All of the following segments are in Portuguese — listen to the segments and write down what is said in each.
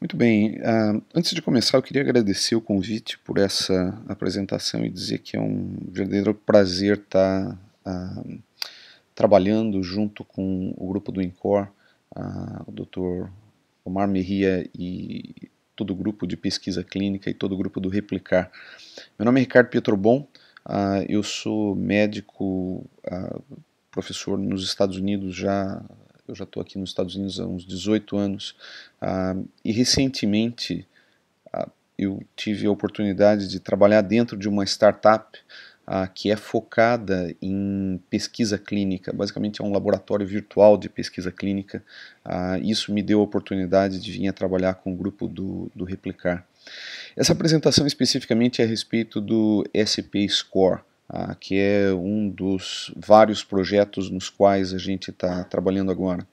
Muito bem, uh, antes de começar, eu queria agradecer o convite por essa apresentação e dizer que é um verdadeiro prazer estar tá, uh, trabalhando junto com o grupo do INCOR, uh, ah, o Dr. Omar Merria e todo o grupo de pesquisa clínica e todo o grupo do Replicar. Meu nome é Ricardo Pietrobon, ah, eu sou médico, professor nos Estados Unidos já eu já estou aqui nos Estados Unidos há uns 18 anos ah, e recentemente ah, eu tive a oportunidade de trabalhar dentro de uma startup ah, que é focada em pesquisa clínica. Basicamente é um laboratório virtual de pesquisa clínica. Ah, isso me deu a oportunidade de vir a trabalhar com o grupo do, do Replicar. Essa apresentação especificamente é a respeito do SP Score, ah, que é um dos vários projetos nos quais a gente está trabalhando agora.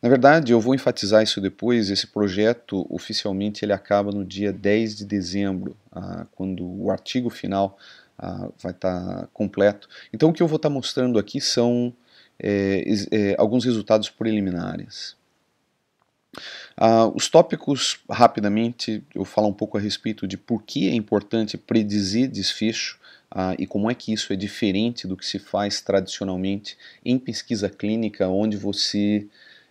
Na verdade, eu vou enfatizar isso depois, esse projeto oficialmente ele acaba no dia 10 de dezembro, ah, quando o artigo final ah, vai estar tá completo. Então o que eu vou estar tá mostrando aqui são é, é, alguns resultados preliminares. os tópicos, rapidamente, eu falo um pouco a respeito de por que é importante predizer desfecho, ah, e como é que isso é diferente do que se faz tradicionalmente em pesquisa clínica, onde você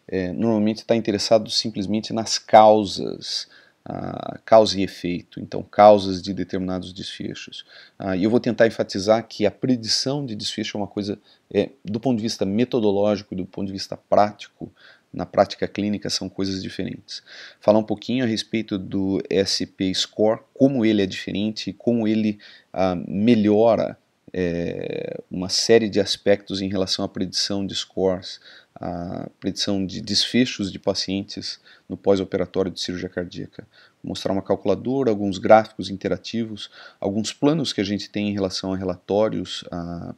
é, normalmente está interessado simplesmente nas causas, ah, causa e efeito, então causas de determinados desfechos. Ah, e eu vou tentar enfatizar que a predição de desfecho é uma coisa, é, do ponto de vista metodológico e do ponto de vista prático, na prática clínica são coisas diferentes. Falar um pouquinho a respeito do SP Score, como ele é diferente, como ele ah, melhora é, uma série de aspectos em relação à predição de scores, à predição de desfechos de pacientes no pós-operatório de cirurgia cardíaca mostrar uma calculadora, alguns gráficos interativos, alguns planos que a gente tem em relação a relatórios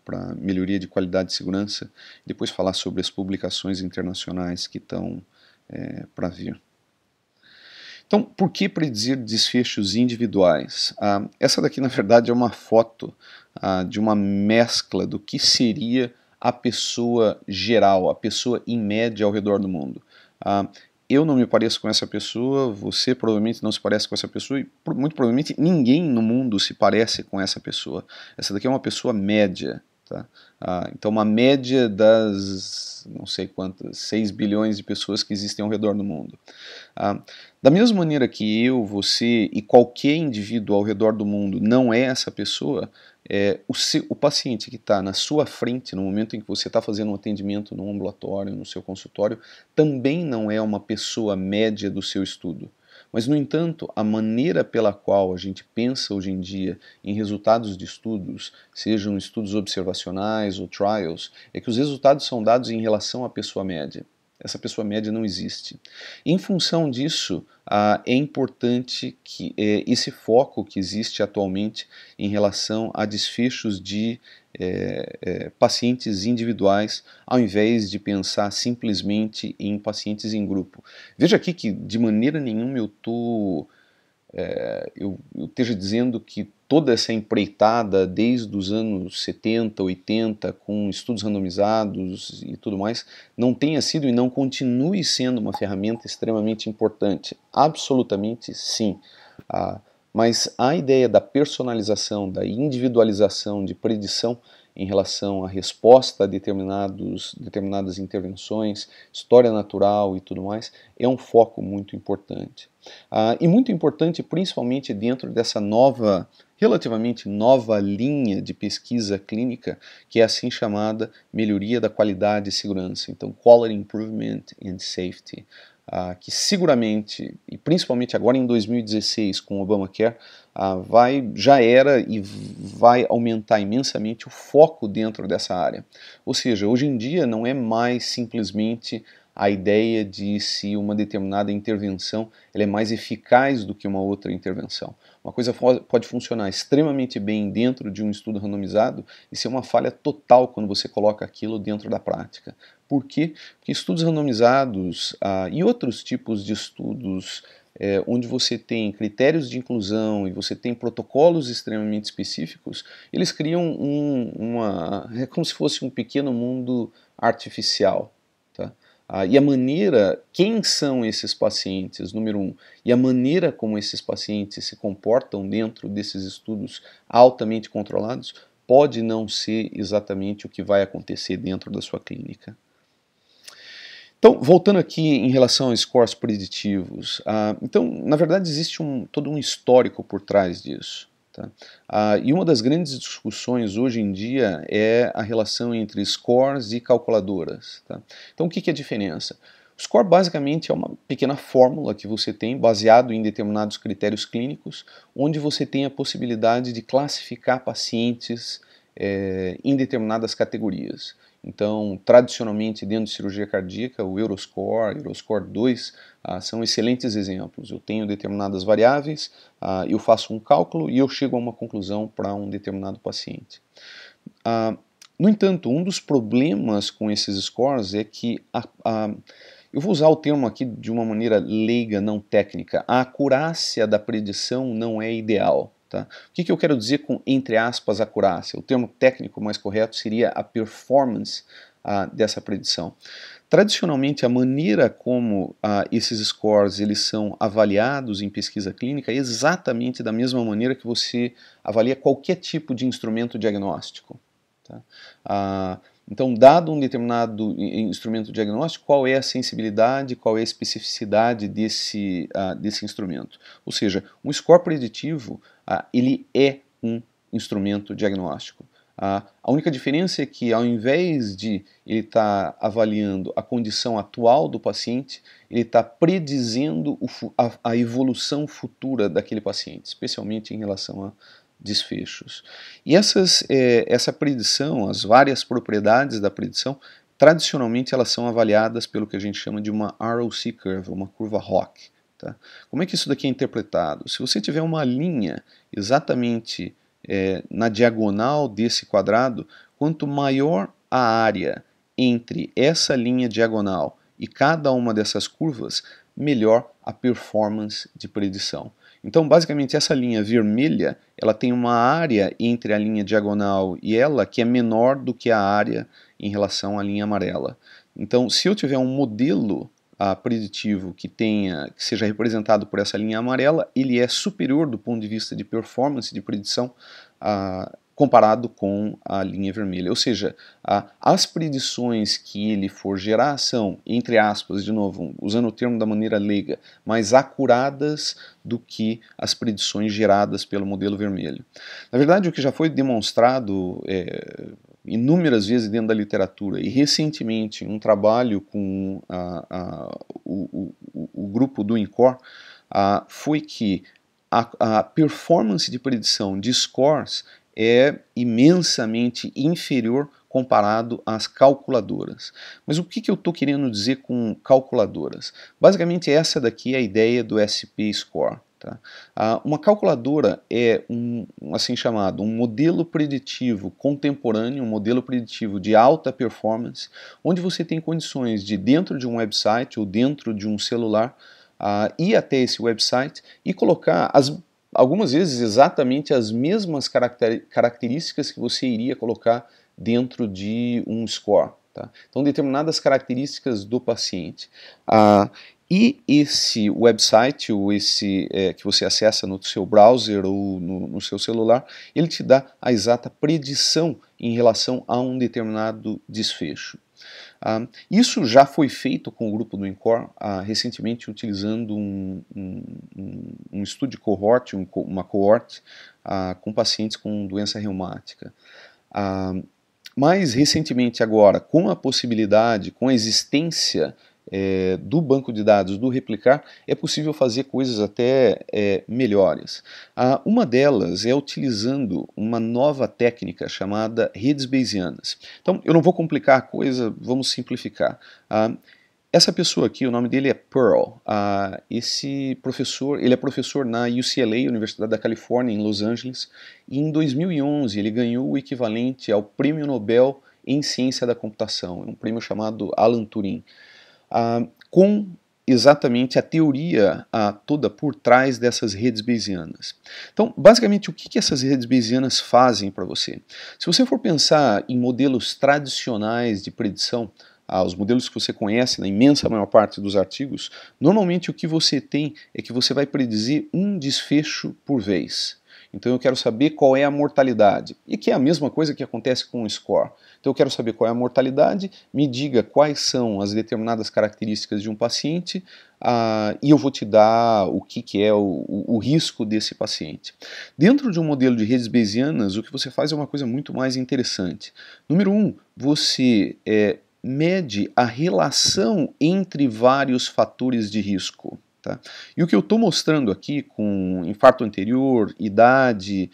para melhoria de qualidade e segurança, e depois falar sobre as publicações internacionais que estão é, para vir. Então, por que predizer desfechos individuais? Ah, essa daqui, na verdade, é uma foto ah, de uma mescla do que seria a pessoa geral, a pessoa em média ao redor do mundo. Ah, eu não me pareço com essa pessoa, você provavelmente não se parece com essa pessoa e muito provavelmente ninguém no mundo se parece com essa pessoa. Essa daqui é uma pessoa média. Tá? Ah, então, uma média das não sei quantas, 6 bilhões de pessoas que existem ao redor do mundo. Ah, da mesma maneira que eu, você e qualquer indivíduo ao redor do mundo não é essa pessoa, é, o, seu, o, paciente que está na sua frente, no momento em que você está fazendo um atendimento no ambulatório, no seu consultório, também não é uma pessoa média do seu estudo. Mas, no entanto, a maneira pela qual a gente pensa hoje em dia em resultados de estudos, sejam estudos observacionais ou trials, é que os resultados são dados em relação à pessoa média. Essa pessoa média não existe. Em função disso, ah, é importante que eh, esse foco que existe atualmente em relação a desfechos de eh, eh, pacientes individuais, ao invés de pensar simplesmente em pacientes em grupo. Veja aqui que de maneira nenhuma eu estou. Tô é, eu, eu esteja dizendo que toda essa empreitada desde os anos 70, 80, com estudos randomizados e tudo mais, não tenha sido e não continue sendo uma ferramenta extremamente importante. Absolutamente sim. Ah, mas a ideia da personalização, da individualização, de predição, em relação à resposta a determinados, determinadas intervenções, história natural e tudo mais, é um foco muito importante. Ah, e muito importante, principalmente dentro dessa nova, relativamente nova linha de pesquisa clínica, que é assim chamada melhoria da qualidade e segurança. Então, Quality Improvement and Safety. Ah, que seguramente, e principalmente agora em 2016 com o Obamacare, ah, vai, já era e vai aumentar imensamente o foco dentro dessa área. Ou seja, hoje em dia não é mais simplesmente a ideia de se uma determinada intervenção ela é mais eficaz do que uma outra intervenção. Uma coisa pode funcionar extremamente bem dentro de um estudo randomizado e ser uma falha total quando você coloca aquilo dentro da prática. Por quê? Porque estudos randomizados ah, e outros tipos de estudos é, onde você tem critérios de inclusão e você tem protocolos extremamente específicos, eles criam um, uma. É como se fosse um pequeno mundo artificial. Tá? Ah, e a maneira, quem são esses pacientes, número um, e a maneira como esses pacientes se comportam dentro desses estudos altamente controlados, pode não ser exatamente o que vai acontecer dentro da sua clínica. Então, voltando aqui em relação a scores preditivos, ah, então, na verdade, existe um, todo um histórico por trás disso. Tá? Ah, e uma das grandes discussões hoje em dia é a relação entre scores e calculadoras. Tá? Então, o que, que é a diferença? O score basicamente é uma pequena fórmula que você tem baseado em determinados critérios clínicos, onde você tem a possibilidade de classificar pacientes é, em determinadas categorias. Então, tradicionalmente, dentro de cirurgia cardíaca, o Euroscore, Euroscore 2, ah, são excelentes exemplos. Eu tenho determinadas variáveis, ah, eu faço um cálculo e eu chego a uma conclusão para um determinado paciente. Ah, no entanto, um dos problemas com esses scores é que a, a, eu vou usar o termo aqui de uma maneira leiga, não técnica. A acurácia da predição não é ideal. Tá? O que, que eu quero dizer com, entre aspas, acurácia? O termo técnico mais correto seria a performance ah, dessa predição. Tradicionalmente, a maneira como ah, esses scores eles são avaliados em pesquisa clínica é exatamente da mesma maneira que você avalia qualquer tipo de instrumento diagnóstico. Tá? Ah, então, dado um determinado instrumento diagnóstico, qual é a sensibilidade, qual é a especificidade desse, uh, desse instrumento? Ou seja, um score preditivo, uh, ele é um instrumento diagnóstico. Uh, a única diferença é que, ao invés de ele estar tá avaliando a condição atual do paciente, ele está predizendo o, a, a evolução futura daquele paciente, especialmente em relação a desfechos. E essas, é, essa predição, as várias propriedades da predição, tradicionalmente elas são avaliadas pelo que a gente chama de uma ROC curve, uma curva ROC. Tá? Como é que isso daqui é interpretado? Se você tiver uma linha exatamente é, na diagonal desse quadrado, quanto maior a área entre essa linha diagonal e cada uma dessas curvas, melhor a performance de predição. Então, basicamente, essa linha vermelha, ela tem uma área entre a linha diagonal e ela que é menor do que a área em relação à linha amarela. Então, se eu tiver um modelo ah, preditivo que tenha que seja representado por essa linha amarela, ele é superior do ponto de vista de performance de predição a, ah, comparado com a linha vermelha. Ou seja, a, as predições que ele for gerar são, entre aspas, de novo, usando o termo da maneira leiga, mais acuradas do que as predições geradas pelo modelo vermelho. Na verdade, o que já foi demonstrado é, inúmeras vezes dentro da literatura e recentemente em um trabalho com a, a, o, o, o, grupo do INCOR foi que a, a, performance de predição de scores é imensamente inferior comparado às calculadoras. Mas o que, que eu estou querendo dizer com calculadoras? Basicamente, essa daqui é a ideia do SP Score. Tá? Ah, uma calculadora é um assim chamado um modelo preditivo contemporâneo, um modelo preditivo de alta performance, onde você tem condições de dentro de um website ou dentro de um celular ah, ir até esse website e colocar as algumas vezes exatamente as mesmas características que você iria colocar dentro de um score. Tá? Então, determinadas características do paciente. Ah, e esse website, ou esse é, que você acessa no seu browser ou no, no, seu celular, ele te dá a exata predição em relação a um determinado desfecho. Ah, isso já foi feito com o grupo do INCOR ah, recentemente utilizando um, um, um, estudo de cohort, um, uma cohorte ah, com pacientes com doença reumática. mais recentemente agora, com a possibilidade, com a existência é, do banco de dados do Replicar, é possível fazer coisas até é, melhores. Ah, uma delas é utilizando uma nova técnica chamada redes bayesianas. Então, eu não vou complicar a coisa, vamos simplificar. Ah, essa pessoa aqui, o nome dele é Pearl. Ah, esse professor, ele é professor na UCLA, Universidade da Califórnia, em Los Angeles. E em 2011 ele ganhou o equivalente ao Prêmio Nobel em Ciência da Computação, um prêmio chamado Alan Turing. Ah, com exatamente a teoria ah, toda por trás dessas redes bayesianas. Então, basicamente, o que, que essas redes bayesianas fazem para você? Se você for pensar em modelos tradicionais de predição, ah, os modelos que você conhece na imensa maior parte dos artigos, normalmente o que você tem é que você vai predizer um desfecho por vez. Então eu quero saber qual é a mortalidade, e que é a mesma coisa que acontece com o score. Então eu quero saber qual é a mortalidade, me diga quais são as determinadas características de um paciente, ah, e eu vou te dar o que, que é o, o, o, risco desse paciente. Dentro de um modelo de redes Bayesianas, o que você faz é uma coisa muito mais interessante. Número um, você é, mede a relação entre vários fatores de risco. Tá? E o que eu estou mostrando aqui com infarto anterior, idade,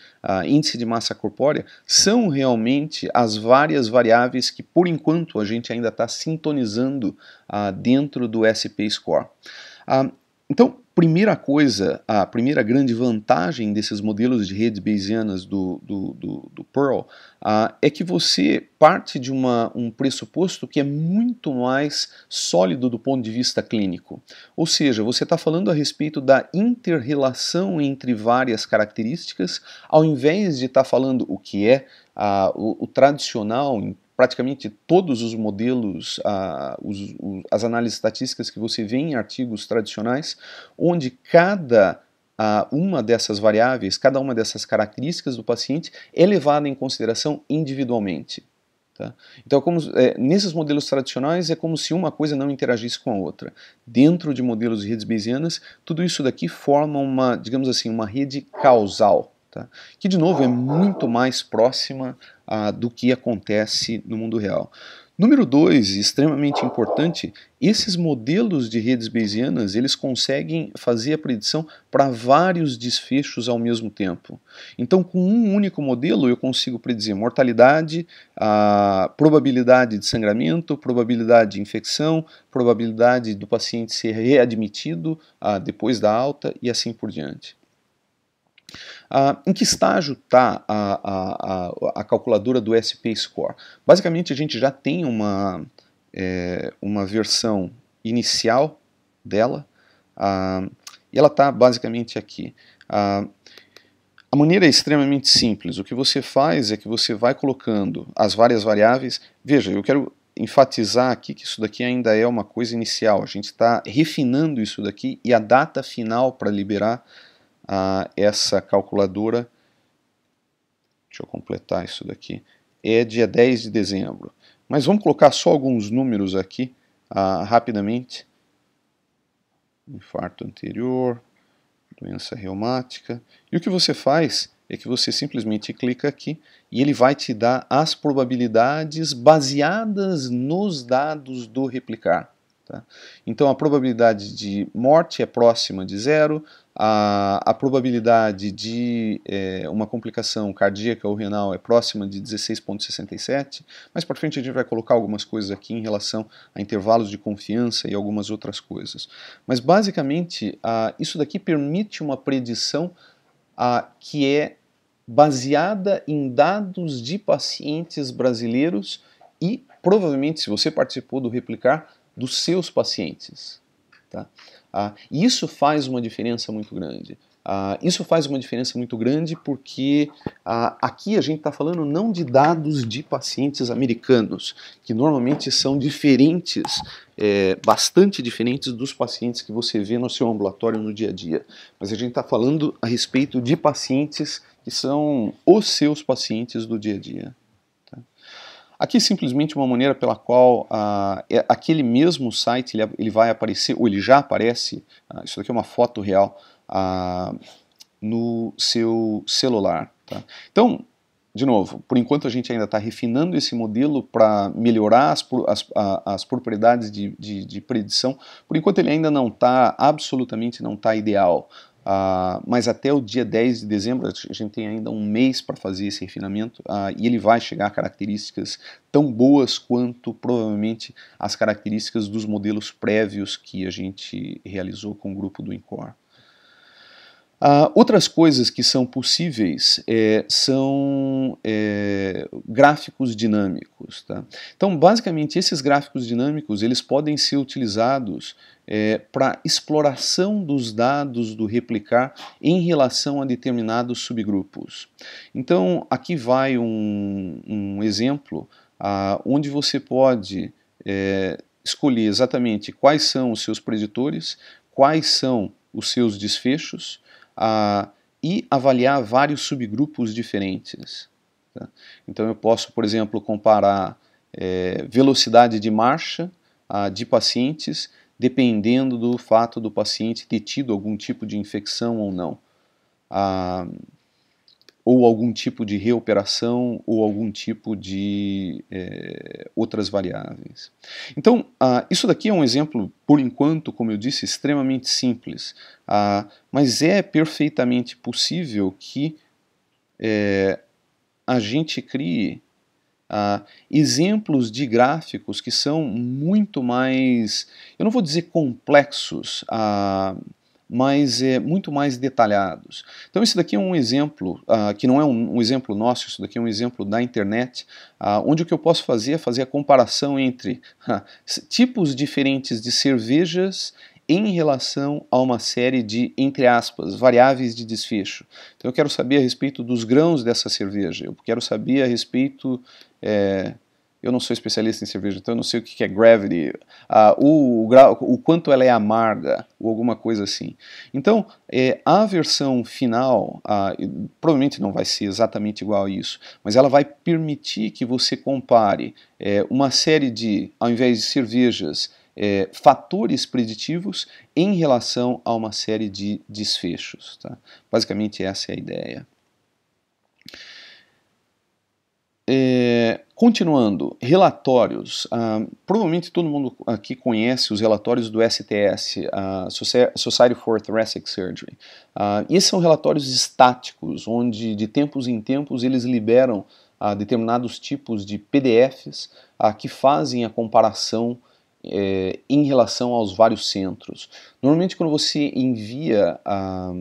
índice de massa corpórea, são realmente as várias variáveis que, por enquanto, a gente ainda está sintonizando ah, dentro do SP Score. Ah, então, primeira coisa, a primeira grande vantagem desses modelos de redes bayesianas do, do, do, do Perl uh, é que você parte de uma, um pressuposto que é muito mais sólido do ponto de vista clínico. Ou seja, você está falando a respeito da interrelação entre várias características, ao invés de estar tá falando o que é uh, o, o tradicional, praticamente todos os modelos, os, os, as análises estatísticas que você vê em artigos tradicionais, onde cada uma dessas variáveis, cada uma dessas características do paciente é levada em consideração individualmente. Tá? Então, é como, é, nesses modelos tradicionais, é como se uma coisa não interagisse com a outra. Dentro de modelos de redes bayesianas, tudo isso daqui forma uma, digamos assim, uma rede causal. Tá? Que, de novo, é muito mais próxima ah, do que acontece no mundo real. Número dois, extremamente importante, esses modelos de redes bayesianas, eles conseguem fazer a predição para vários desfechos ao mesmo tempo. Então, com um único modelo, eu consigo predizer mortalidade, a ah, probabilidade de sangramento, probabilidade de infecção, probabilidade do paciente ser readmitido a, ah, depois da alta e assim por diante. Ah, em que estágio está a, a, a, calculadora do SP Score? Basicamente, a gente já tem uma, é, uma versão inicial dela, ah, e ela está basicamente aqui. Ah, a maneira é extremamente simples. O que você faz é que você vai colocando as várias variáveis. Veja, eu quero enfatizar aqui que isso daqui ainda é uma coisa inicial. A gente está refinando isso daqui e a data final para liberar a essa calculadora, deixa eu completar isso daqui, é dia 10 de dezembro. Mas vamos colocar só alguns números aqui, ah, rapidamente. Infarto anterior, doença reumática. E o que você faz é que você simplesmente clica aqui e ele vai te dar as probabilidades baseadas nos dados do replicar. Tá? Então a probabilidade de morte é próxima de zero, a, a probabilidade de é, uma complicação cardíaca ou renal é próxima de 16,67. Mais para frente a gente vai colocar algumas coisas aqui em relação a intervalos de confiança e algumas outras coisas. Mas basicamente, a, isso daqui permite uma predição a, que é baseada em dados de pacientes brasileiros e provavelmente, se você participou do replicar, dos seus pacientes. Tá? Ah, e isso faz uma diferença muito grande. Ah, isso faz uma diferença muito grande porque ah, aqui a gente está falando não de dados de pacientes americanos, que normalmente são diferentes, é, bastante diferentes dos pacientes que você vê no seu ambulatório no dia a dia. Mas a gente está falando a respeito de pacientes que são os seus pacientes do dia a dia. Aqui simplesmente uma maneira pela qual ah, é, aquele mesmo site ele, ele, vai aparecer, ou ele já aparece, ah, isso daqui é uma foto real, ah, no seu celular. Tá? Então, de novo, por enquanto a gente ainda está refinando esse modelo para melhorar as, as, as propriedades de, de, de, predição, por enquanto ele ainda não está, absolutamente não está ideal, Uh, mas até o dia 10 de dezembro, a gente tem ainda um mês para fazer esse refinamento uh, e ele vai chegar a características tão boas quanto provavelmente as características dos modelos prévios que a gente realizou com o grupo do INCOR. Uh, outras coisas que são possíveis é, são é, gráficos dinâmicos. Tá? Então, basicamente, esses gráficos dinâmicos eles podem ser utilizados é, eh, para exploração dos dados do replicar em relação a determinados subgrupos. Então, aqui vai um, um exemplo uh, onde você pode escolher exatamente quais são os seus preditores, quais são os seus desfechos e avaliar vários subgrupos diferentes. Tá? Então eu posso, por exemplo, comparar é, velocidade de marcha de pacientes dependendo do fato do paciente ter tido algum tipo de infecção ou não ou algum tipo de reoperação ou algum tipo de é, outras variáveis. Então, ah, isso daqui é um exemplo, por enquanto, como eu disse, extremamente simples, ah, mas é perfeitamente possível que é, a gente crie ah, exemplos de gráficos que são muito mais, eu não vou dizer complexos, ah, mas é, muito mais detalhados. Então, esse daqui é um exemplo, uh, que não é um, um, exemplo nosso, isso daqui é um exemplo da internet, uh, onde o que eu posso fazer é fazer a comparação entre uh, tipos diferentes de cervejas em relação a uma série de, entre aspas, variáveis de desfecho. Então, eu quero saber a respeito dos grãos dessa cerveja, eu quero saber a respeito. É, eu não sou especialista em cerveja, então eu não sei o que é gravity, uh, o, o, grau, o quanto ela é amarga, ou alguma coisa assim. Então, é, a versão final uh, provavelmente não vai ser exatamente igual a isso, mas ela vai permitir que você compare é, uma série de, ao invés de cervejas, é, fatores preditivos em relação a uma série de desfechos. Tá? Basicamente, essa é a ideia. É, continuando, relatórios. Ah, provavelmente todo mundo aqui conhece os relatórios do STS, a Society for Thoracic Surgery. Ah, esses são relatórios estáticos, onde de tempos em tempos eles liberam ah, determinados tipos de PDFs ah, que fazem a comparação é, em relação aos vários centros. Normalmente, quando você envia. Ah,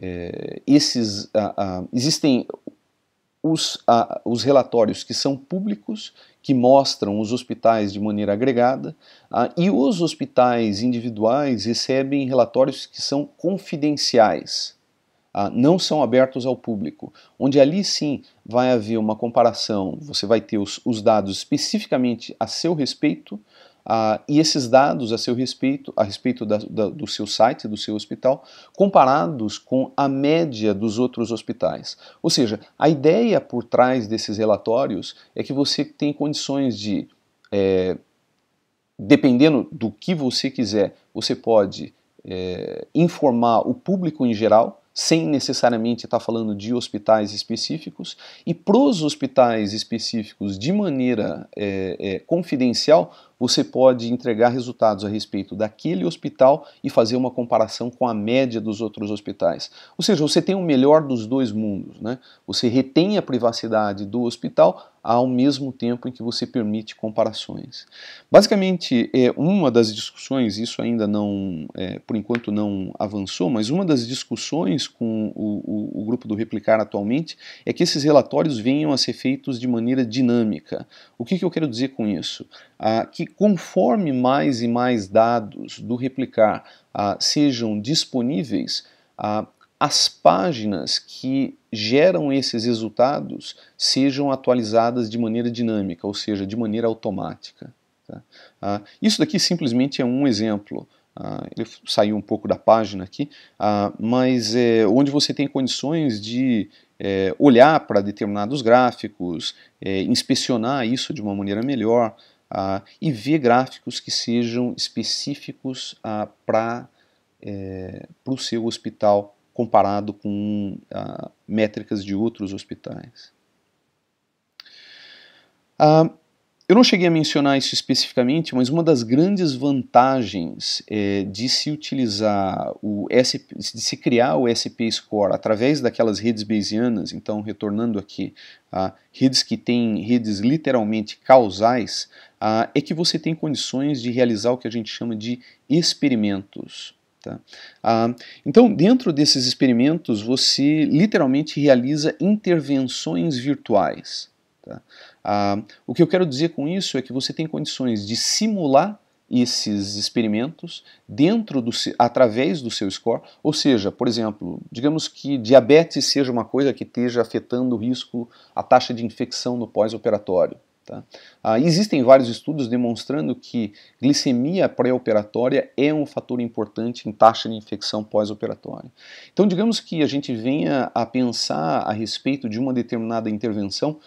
é, esses ah, existem os, a, os relatórios que são públicos, que mostram os hospitais de maneira agregada, a, e os hospitais individuais recebem relatórios que são confidenciais. não são abertos ao público, onde ali sim vai haver uma comparação, você vai ter os, os dados especificamente a seu respeito ah, e esses dados a seu respeito, a respeito da, da, do seu site, do seu hospital, comparados com a média dos outros hospitais. Ou seja, a ideia por trás desses relatórios é que você tem condições de, é, dependendo do que você quiser, você pode é, informar o público em geral, sem necessariamente estar falando de hospitais específicos, e para os hospitais específicos, de maneira é, é confidencial, você pode entregar resultados a respeito daquele hospital e fazer uma comparação com a média dos outros hospitais. Ou seja, você tem o melhor dos dois mundos. Né? Você retém a privacidade do hospital ao mesmo tempo em que você permite comparações. Basicamente, é uma das discussões, isso ainda não, é, por enquanto não avançou, mas uma das discussões com o, o, o grupo do Replicar atualmente é que esses relatórios venham a ser feitos de maneira dinâmica. O que, que eu quero dizer com isso? ah, que conforme mais e mais dados do replicar ah, sejam disponíveis, ah, as páginas que geram esses resultados sejam atualizadas de maneira dinâmica, ou seja, de maneira automática. Tá? Ah, isso daqui simplesmente é um exemplo. Ah, ele saiu um pouco da página aqui, ah, mas é, onde você tem condições de é, olhar para determinados gráficos, é, inspecionar isso de uma maneira melhor, ah, e ver gráficos que sejam específicos ah, para é, o seu hospital comparado com ah, métricas de outros hospitais. Ah, eu não cheguei a mencionar isso especificamente, mas uma das grandes vantagens é, de se utilizar o SP, de se criar o SP Score através daquelas redes Bayesianas, então retornando aqui, a redes que têm redes literalmente causais, é que você tem condições de realizar o que a gente chama de experimentos. Tá? Ah, então, dentro desses experimentos, você literalmente realiza intervenções virtuais. Tá? Ah, o que eu quero dizer com isso é que você tem condições de simular esses experimentos dentro do através do seu score, ou seja, por exemplo, digamos que diabetes seja uma coisa que esteja afetando o risco, a taxa de infecção no pós-operatório. Tá? Ah, existem vários estudos demonstrando que glicemia pré-operatória é um fator importante em taxa de infecção pós-operatória. Então, digamos que a gente venha a pensar a respeito de uma determinada intervenção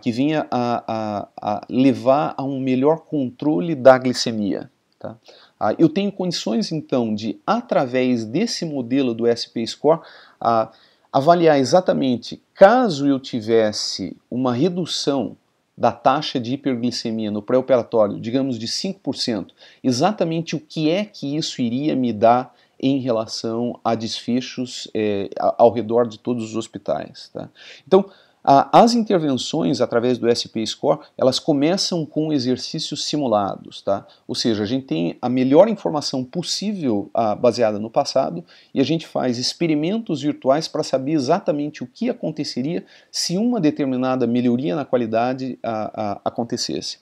que vinha a, a, a, levar a um melhor controle da glicemia. Tá? a ah, eu tenho condições então de, através desse modelo do SP Score, a avaliar exatamente caso eu tivesse uma redução da taxa de hiperglicemia no pré-operatório, digamos de 5%, exatamente o que é que isso iria me dar em relação a desfechos é ao redor de todos os hospitais. Tá? Então, as intervenções através do SP Score, elas começam com exercícios simulados, tá? Ou seja, a gente tem a melhor informação possível ah, baseada no passado e a gente faz experimentos virtuais para saber exatamente o que aconteceria se uma determinada melhoria na qualidade ah, ah, acontecesse.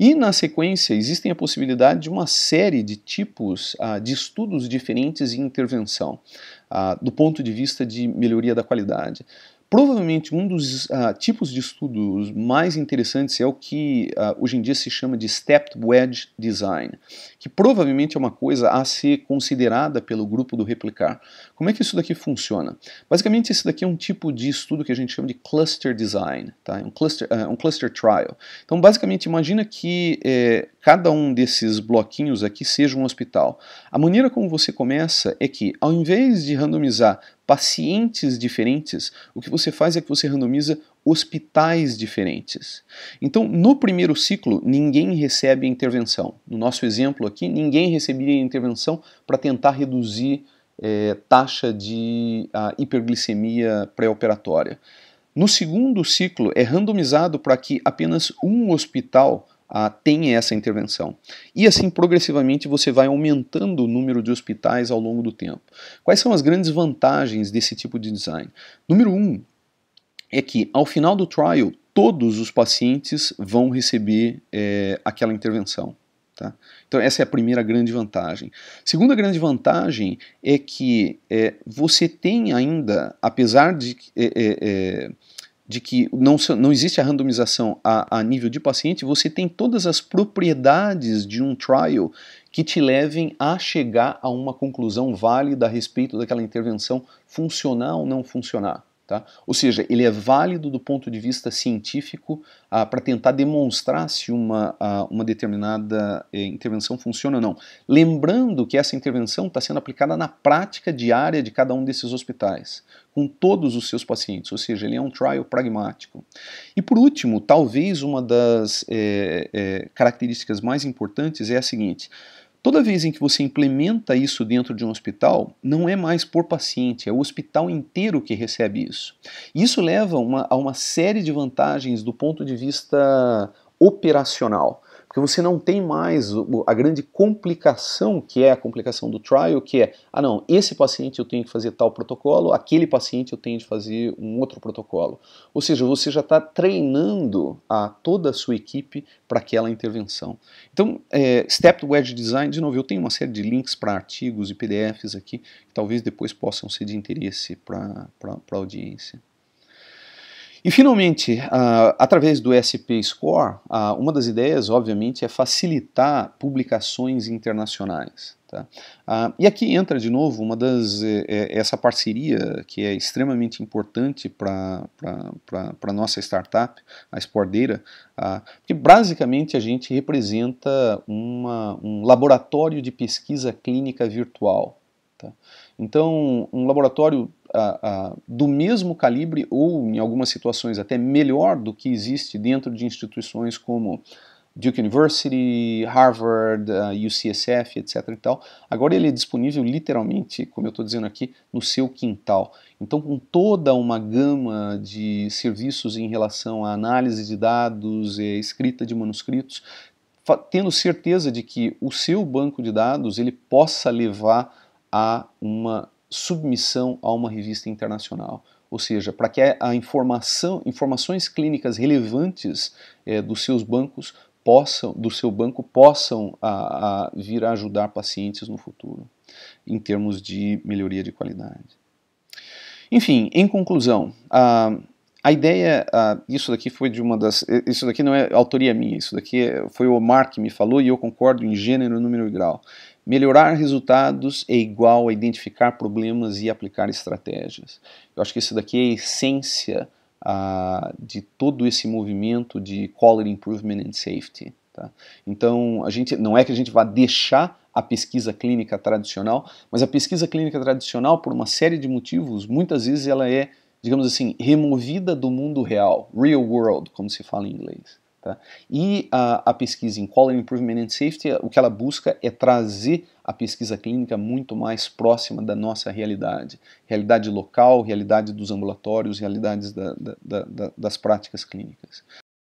E na sequência existem a possibilidade de uma série de tipos de estudos diferentes em intervenção do ponto de vista de melhoria da qualidade. Provavelmente um dos uh, tipos de estudos mais interessantes é o que uh, hoje em dia se chama de Stepped Wedge Design, que provavelmente é uma coisa a ser considerada pelo grupo do Replicar. Como é que isso daqui funciona? Basicamente, esse daqui é um tipo de estudo que a gente chama de Cluster Design, tá? É um, cluster, uh, um cluster Trial. Então, basicamente, imagina que eh, cada um desses bloquinhos aqui seja um hospital. A maneira como você começa é que, ao invés de randomizar pacientes diferentes, o que você faz é que você randomiza hospitais diferentes. Então, no primeiro ciclo, ninguém recebe intervenção. No nosso exemplo aqui, ninguém receberia intervenção para tentar reduzir é, taxa de a hiperglicemia pré-operatória. No segundo ciclo, é randomizado para que apenas um hospital ah, tem essa intervenção. E assim, progressivamente, você vai aumentando o número de hospitais ao longo do tempo. Quais são as grandes vantagens desse tipo de design? Número um é que, ao final do trial, todos os pacientes vão receber é, aquela intervenção. Tá? Então, essa é a primeira grande vantagem. Segunda grande vantagem é que é, você tem ainda, apesar de. É, é, é de que não, não existe a randomização a, a nível de paciente, você tem todas as propriedades de um trial que te levem a chegar a uma conclusão válida a respeito daquela intervenção funcionar ou não funcionar. Tá? Ou seja, ele é válido do ponto de vista científico ah, para tentar demonstrar se uma, ah, uma determinada eh, intervenção funciona ou não. Lembrando que essa intervenção está sendo aplicada na prática diária de cada um desses hospitais, com todos os seus pacientes, ou seja, ele é um trial pragmático. E por último, talvez uma das eh, eh, características mais importantes é a seguinte: Toda vez em que você implementa isso dentro de um hospital, não é mais por paciente, é o hospital inteiro que recebe isso. Isso leva uma, a uma série de vantagens do ponto de vista operacional. Porque você não tem mais a grande complicação que é a complicação do trial, que é, ah não, esse paciente eu tenho que fazer tal protocolo, aquele paciente eu tenho de fazer um outro protocolo. Ou seja, você já está treinando a toda a sua equipe para aquela intervenção. Então, é, Step Wedge Design, de novo, eu tenho uma série de links para artigos e PDFs aqui, que talvez depois possam ser de interesse para a audiência. E finalmente, uh, através do SP Score, uh, uma das ideias, obviamente, é facilitar publicações internacionais. Tá? Uh, e aqui entra de novo uma das eh, eh, essa parceria que é extremamente importante para a nossa startup, a Spordeira, uh, basicamente a gente representa uma, um laboratório de pesquisa clínica virtual. Tá? Então, um laboratório ah, ah, do mesmo calibre ou, em algumas situações, até melhor do que existe dentro de instituições como Duke University, Harvard, eh, UCSF, etc. E tal. Agora ele é disponível literalmente, como eu estou dizendo aqui, no seu quintal. Então, com toda uma gama de serviços em relação à análise de dados, e escrita de manuscritos, tendo certeza de que o seu banco de dados ele possa levar a uma submissão a uma revista internacional. Ou seja, para que a informação, informações clínicas relevantes é, dos seus bancos possam, do seu banco possam a, a vir a ajudar pacientes no futuro, em termos de melhoria de qualidade. Enfim, em conclusão, a, a ideia, a, isso daqui foi de uma das, isso daqui não é autoria minha, isso daqui é, foi o Omar que me falou e eu concordo em gênero, número e grau. Melhorar resultados é igual a identificar problemas e aplicar estratégias. Eu acho que isso daqui é a essência ah, de todo esse movimento de quality improvement and safety. Tá? Então, a gente não é que a gente vá deixar a pesquisa clínica tradicional, mas a pesquisa clínica tradicional, por uma série de motivos, muitas vezes ela é, digamos assim, removida do mundo real, real world, como se fala em inglês. Tá? E a, a, pesquisa em Quality Improvement and Safety, o que ela busca é trazer a pesquisa clínica muito mais próxima da nossa realidade. Realidade local, realidade dos ambulatórios, realidades da, da, da, das práticas clínicas.